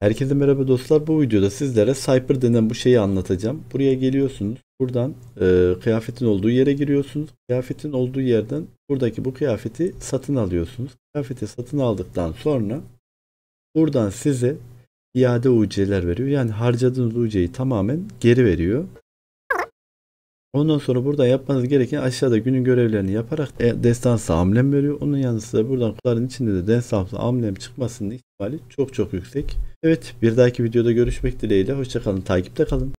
Herkese merhaba dostlar. Bu videoda sizlere Cyper denen bu şeyi anlatacağım. Buraya geliyorsunuz. Buradan e, kıyafetin olduğu yere giriyorsunuz. Kıyafetin olduğu yerden buradaki bu kıyafeti satın alıyorsunuz. Kıyafeti satın aldıktan sonra buradan size iade UC'ler veriyor. Yani harcadığınız UC'yi tamamen geri veriyor. Ondan sonra burada yapmanız gereken aşağıda günün görevlerini yaparak e, destansı amblem veriyor. Onun yanı sıra buradan kutuların içinde de destansı amblem çıkmasının ihtimali çok çok yüksek. Evet bir dahaki videoda görüşmek dileğiyle. Hoşçakalın takipte kalın.